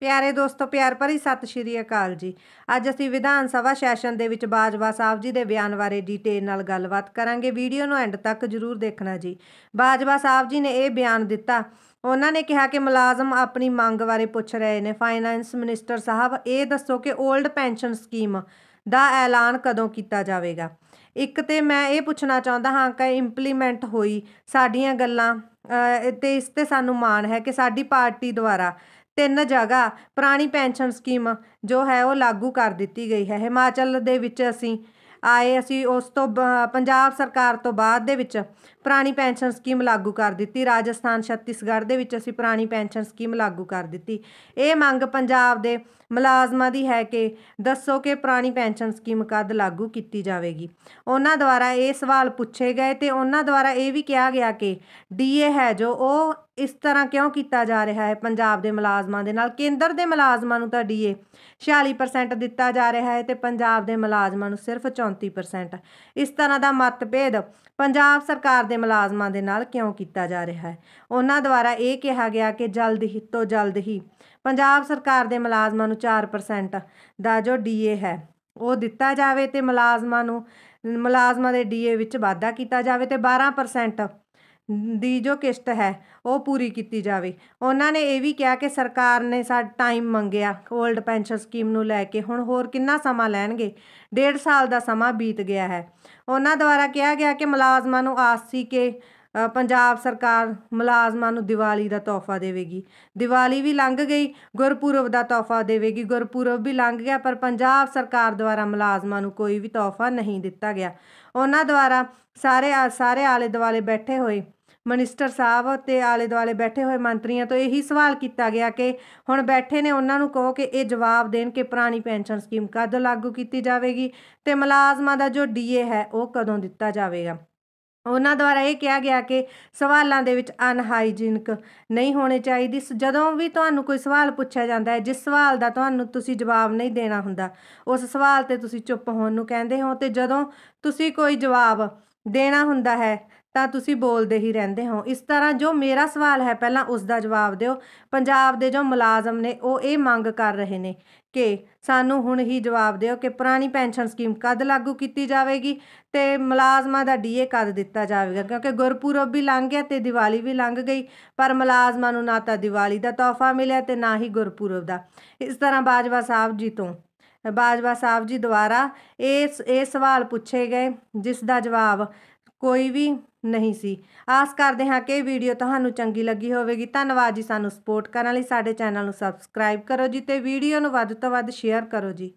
ਪਿਆਰੇ ਦੋਸਤੋ ਪਿਆਰ ਭਰੀ ਸਤਿ ਸ਼੍ਰੀ ਅਕਾਲ ਜੀ ਅੱਜ ਅਸੀਂ ਵਿਧਾਨ ਸਭਾ ਸੈਸ਼ਨ ਦੇ ਵਿੱਚ ਬਾਜਵਾ ਸਾਹਿਬ ਜੀ ਦੇ ਬਿਆਨ ਬਾਰੇ ਡਿਟੇਲ ਨਾਲ ਗੱਲਬਾਤ ਕਰਾਂਗੇ ਵੀਡੀਓ ਨੂੰ ਐਂਡ ਤੱਕ ਜ਼ਰੂਰ ਦੇਖਣਾ ਜੀ ਬਾਜਵਾ ਸਾਹਿਬ ਜੀ ਨੇ ਇਹ ਬਿਆਨ ਦਿੱਤਾ ਉਹਨਾਂ ਨੇ ਕਿਹਾ ਕਿ ਮੁਲਾਜ਼ਮ ਆਪਣੀ ਮੰਗ ਬਾਰੇ ਪੁੱਛ ਰਹੇ ਨੇ ਫਾਈਨੈਂਸ ਮਿਨਿਸਟਰ ਸਾਹਿਬ ਇਹ ਦੱਸੋ ਕਿ 올ਡ ਪੈਨਸ਼ਨ ਸਕੀਮ ਦਾ ਐਲਾਨ ਕਦੋਂ ਕੀਤਾ ਜਾਵੇਗਾ ਇੱਕ ਤੇ ਮੈਂ ਇਹ ਪੁੱਛਣਾ ਚਾਹੁੰਦਾ ਹਾਂ ਕਿ ਇੰਪਲੀਮੈਂਟ ਹੋਈ ਸਾਡੀਆਂ ਗੱਲਾਂ ਤੇ ਇਸ ਤੇ ਸਾਨੂੰ ਮਾਣ ਹੈ ਕਿ ਸਾਡੀ ਪਾਰਟੀ ਦੁਆਰਾ ਤਿੰਨ ਜਗ੍ਹਾ ਪੁਰਾਣੀ ਪੈਨਸ਼ਨ ਸਕੀਮ ਜੋ ਹੈ ਉਹ ਲਾਗੂ ਕਰ ਦਿੱਤੀ ਗਈ ਹੈ ਹਿਮਾਚਲ ਦੇ ਵਿੱਚ ਅਸੀਂ ਆਏ ਅਸੀਂ ਉਸ ਤੋਂ ਪੰਜਾਬ ਸਰਕਾਰ ਤੋਂ ਬਾਅਦ ਦੇ ਵਿੱਚ ਪੁਰਾਣੀ ਪੈਨਸ਼ਨ ਸਕੀਮ ਲਾਗੂ ਕਰ ਦਿੱਤੀ ਰਾਜਸਥਾਨ ਛੱਤੀਸਗੜ੍ਹ ਦੇ ਵਿੱਚ ਅਸੀਂ ਪੁਰਾਣੀ ਪੈਨਸ਼ਨ ਸਕੀਮ ਲਾਗੂ ਕਰ ਦਿੱਤੀ ਇਹ ਮੰਗ ਪੰਜਾਬ ਦੇ ਮੁਲਾਜ਼ਮਾਂ ਦੀ ਹੈ ਕਿ ਦੱਸੋ ਕਿ ਪੁਰਾਣੀ ਪੈਨਸ਼ਨ ਸਕੀਮ ਕਦ ਲਾਗੂ ਕੀਤੀ ਜਾਵੇਗੀ ਉਹਨਾਂ ਦੁਆਰਾ ਇਹ ਸਵਾਲ ਪੁੱਛੇ ਗਏ ਤੇ ਉਹਨਾਂ ਦੁਆਰਾ ਇਹ ਵੀ ਕਿਹਾ ਗਿਆ ਕਿ ਡੀਏ ਹੈ ਜੋ ਉਹ ਇਸ ਤਰ੍ਹਾਂ ਕਿਉਂ ਕੀਤਾ ਜਾ ਰਿਹਾ ਹੈ ਪੰਜਾਬ ਦੇ ਮੁਲਾਜ਼ਮਾਂ ਦੇ ਨਾਲ ਕੇਂਦਰ ਦੇ ਮੁਲਾਜ਼ਮਾਂ ਨੂੰ ਤਾਂ ਡੀਏ 46% ਦਿੱਤਾ ਜਾ ਰਿਹਾ ਹੈ ਤੇ ਪੰਜਾਬ ਦੇ ਮੁਲਾਜ਼ਮਾਂ ਨੂੰ ਸਿਰਫ 34% ਇਸ ਤਰ੍ਹਾਂ ਦਾ ਮਤਭੇਦ ਪੰਜਾਬ ਸਰਕਾਰ ਦੇ ਮੁਲਾਜ਼ਮਾਂ ਦੇ ਨਾਲ ਕਿਉਂ ਕੀਤਾ ਜਾ ਰਿਹਾ ਹੈ ਉਹਨਾਂ ਦੁਆਰਾ ਇਹ ਕਿਹਾ ਗਿਆ ਕਿ ਜਲਦ ਹੀ ਤੋਂ ਜਲਦ ਹੀ ਪੰਜਾਬ ਸਰਕਾਰ ਦੇ ਮੁਲਾਜ਼ਮਾਂ ਨੂੰ 4% ਦਾ ਜੋ ਡੀਏ ਹੈ ਉਹ ਦਿੱਤਾ ਜਾਵੇ ਤੇ ਮੁਲਾਜ਼ਮਾਂ ਨੂੰ ਮੁਲਾਜ਼ਮਾਂ ਦੇ ਡੀਏ ਵਿੱਚ ਵਾਧਾ ਕੀਤਾ ਜਾਵੇ ਤੇ 12% ਦੀ ਜੋ ਕਿਸ਼ਤ ਹੈ ਉਹ ਪੂਰੀ ਕੀਤੀ ਜਾਵੇ ਉਹਨਾਂ ਨੇ ਇਹ ਵੀ ਕਿਹਾ ਕਿ ਸਰਕਾਰ ਨੇ ਸਾਡਾ ਟਾਈਮ ਮੰਗਿਆ 올ਡ ਪੈਨਸ਼ਨ ਸਕੀਮ ਨੂੰ ਲੈ ਕੇ ਹੁਣ ਹੋਰ ਕਿੰਨਾ ਸਮਾਂ ਲੈਣਗੇ ਡੇਢ ਸਾਲ ਦਾ ਸਮਾਂ ਬੀਤ ਗਿਆ ਹੈ ਉਹਨਾਂ ਦੁਆਰਾ ਕਿਹਾ ਗਿਆ ਕਿ ਮੁਲਾਜ਼ਮਾਂ ਨੂੰ ਆਸ ਸੀ ਕਿ ਪੰਜਾਬ ਸਰਕਾਰ ਮੁਲਾਜ਼ਮਾਂ ਨੂੰ ਦੀਵਾਲੀ ਦਾ ਤੋਹਫਾ ਦੇਵੇਗੀ ਦੀਵਾਲੀ ਵੀ ਲੰਘ ਗਈ ਗੁਰਪੁਰਬ ਦਾ ਤੋਹਫਾ ਦੇਵੇਗੀ ਗੁਰਪੁਰਬ ਵੀ ਲੰਘ ਗਿਆ ਪਰ ਪੰਜਾਬ ਸਰਕਾਰ ਦੁਆਰਾ ਮੁਲਾਜ਼ਮਾਂ ਨੂੰ ਕੋਈ ਵੀ ਤੋਹਫਾ ਨਹੀਂ ਦਿੱਤਾ ਗਿਆ ਉਹਨਾਂ ਦੁਆਰਾ ਸਾਰੇ ਸਾਰੇ ਆਲੇ ਦੁਆਲੇ ਬੈਠੇ ਹੋਏ ਮਨਿਸਟਰ ਸਾਹਿਬ ਤੇ ਆਲੇ ਦੁਆਲੇ ਬੈਠੇ ਹੋਏ ਮੰਤਰੀਆਂ ਤੋਂ ਇਹੀ ਸਵਾਲ ਕੀਤਾ ਗਿਆ ਕਿ ਹੁਣ ਬੈਠੇ ਨੇ ਉਹਨਾਂ ਨੂੰ ਕਹੋ ਕਿ ਇਹ ਜਵਾਬ ਦੇਣ ਕਿ ਪੁਰਾਣੀ ਪੈਨਸ਼ਨ ਸਕੀਮ ਕਦੋਂ ਲਾਗੂ ਕੀਤੀ ਜਾਵੇਗੀ ਤੇ ਮੁਲਾਜ਼ਮਾਂ ਦਾ ਜੋ ਡੀਏ ਹੈ ਉਹ ਕਦੋਂ ਦਿੱਤਾ ਜਾਵੇਗਾ ਉਹਨਾਂ ਦੁਆਰਾ ਇਹ ਕਿਹਾ ਗਿਆ ਕਿ ਸਵਾਲਾਂ ਦੇ ਵਿੱਚ ਅਨਹਾਈਜੀਨਿਕ ਨਹੀਂ ਹੋਣੇ ਚਾਹੀਦੀ ਜਦੋਂ ਵੀ ਤੁਹਾਨੂੰ ਕੋਈ ਸਵਾਲ ਪੁੱਛਿਆ ਜਾਂਦਾ ਹੈ ਜਿਸ ਸਵਾਲ ਦਾ ਤੁਹਾਨੂੰ ਤੁਸੀਂ ਜਵਾਬ ਨਹੀਂ ਦੇਣਾ ਹੁੰਦਾ ਉਸ ਸਵਾਲ ਤੇ ਤੁਸੀਂ ਚੁੱਪ ਹੋਣ ਨੂੰ ਕਹਿੰਦੇ ਹੋ ਤੇ ਜਦੋਂ ਤੁਸੀਂ ਕੋਈ ਜਵਾਬ ਦੇਣਾ ਹੁੰਦਾ ਹੈ ਤਾਂ ਤੁਸੀਂ ਬੋਲਦੇ ਹੀ ਰਹਿੰਦੇ ਹੋ ਇਸ ਤਰ੍ਹਾਂ ਜੋ ਮੇਰਾ ਸਵਾਲ ਹੈ ਪਹਿਲਾਂ ਉਸ ਦਾ ਜਵਾਬ ਦਿਓ ਪੰਜਾਬ ਦੇ ਜੋ ਮੁਲਾਜ਼ਮ ਨੇ ਉਹ ਇਹ ਮੰਗ ਕਰ ਰਹੇ ਨੇ ਕਿ ਸਾਨੂੰ ਹੁਣ ਹੀ ਜਵਾਬ ਦਿਓ ਕਿ ਪੁਰਾਣੀ ਪੈਨਸ਼ਨ ਸਕੀਮ ਕਦ ਲਾਗੂ ਕੀਤੀ ਜਾਵੇਗੀ ਤੇ ਮੁਲਾਜ਼ਮਾਂ ਦਾ ਡੀਏ ਕਦ ਦਿੱਤਾ ਜਾਵੇਗਾ ਕਿਉਂਕਿ ਗੁਰਪੁਰਬ ਵੀ ਲੰਘ ਗਿਆ ਤੇ ਦੀਵਾਲੀ ਵੀ ਲੰਘ ਗਈ ਪਰ ਮੁਲਾਜ਼ਮਾਂ ਨੂੰ ਨਾ ਤਾਂ ਦੀਵਾਲੀ ਦਾ ਤੋਹਫਾ ਮਿਲਿਆ ਤੇ ਨਾ ਹੀ ਗੁਰਪੁਰਬ ਦਾ ਇਸ ਤਰ੍ਹਾਂ ਬਾਜਵਾ ਸਾਹਿਬ ਜੀ ਤੋਂ ਬਾਜਵਾ ਸਾਹਿਬ ਜੀ ਦੁਆਰਾ ਇਹ ਇਹ ਸਵਾਲ ਪੁੱਛੇ ਗਏ ਜਿਸ ਦਾ ਜਵਾਬ ਕੋਈ ਵੀ ਨਹੀਂ ਸੀ ਆਸ ਕਰਦੇ ਹਾਂ ਕਿ ਵੀਡੀਓ ਤੁਹਾਨੂੰ ਚੰਗੀ ਲੱਗੀ ਹੋਵੇਗੀ ਧੰਨਵਾਦ ਜੀ ਸਾਨੂੰ ਸਪੋਰਟ ਕਰਨ ਲਈ ਸਾਡੇ ਚੈਨਲ ਨੂੰ ਸਬਸਕ੍ਰਾਈਬ ਕਰੋ ਜੀ ਤੇ ਵੀਡੀਓ ਨੂੰ ਵੱਧ ਤੋਂ ਵੱਧ ਸ਼ੇਅਰ ਕਰੋ ਜੀ